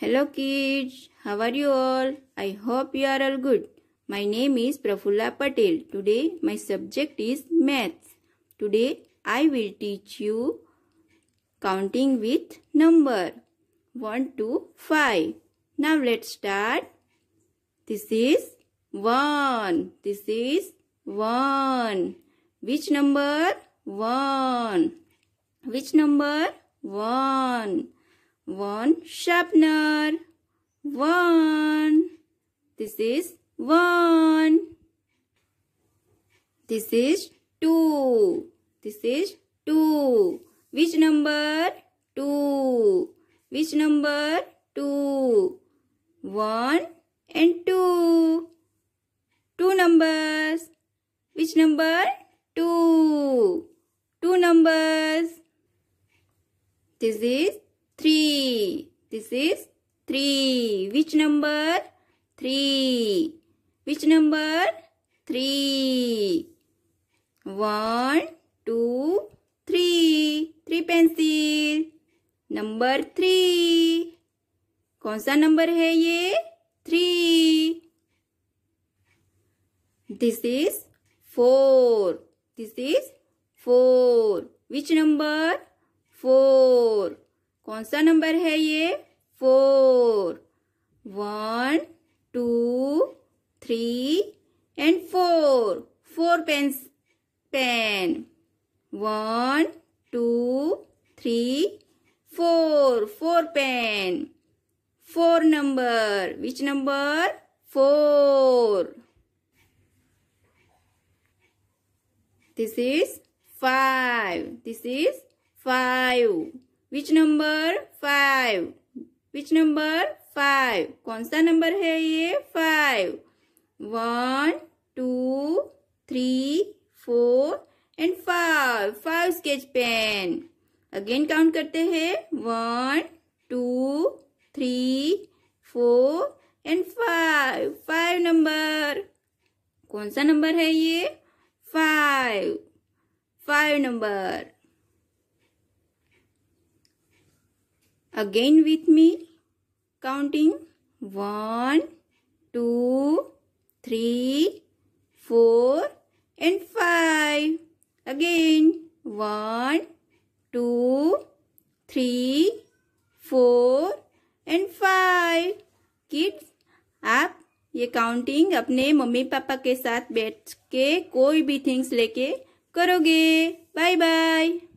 Hello kids, how are you all? I hope you are all good. My name is Prafulla Patel. Today my subject is maths. Today I will teach you counting with number 1 to 5. Now let's start. This is 1. This is 1. Which number? 1. Which number? 1. One sharpener. One. This is one. This is two. This is two. Which number? Two. Which number? Two. One and two. Two numbers. Which number? Two. Two numbers. This is three. This is three. Which number? Three. Which number? Three. One, two, three. Three pencil. Number three. कौन सा number है ये three this is four this is four which number four कौन सा number है ये four one two three and four four pen pen one two three four four pen four number which number four this is five this is five which number five which number five कौन सा number है ये five one two three four and five five sketch pen again count करते हैं one two three four and five five number कौन सा number है ये five five number again with me counting one two three four and five again one two three four and five kids आप ये counting अपने mummy papa के साथ बैठ के कोई भी थिंग्स लेके करोगे बाय बाय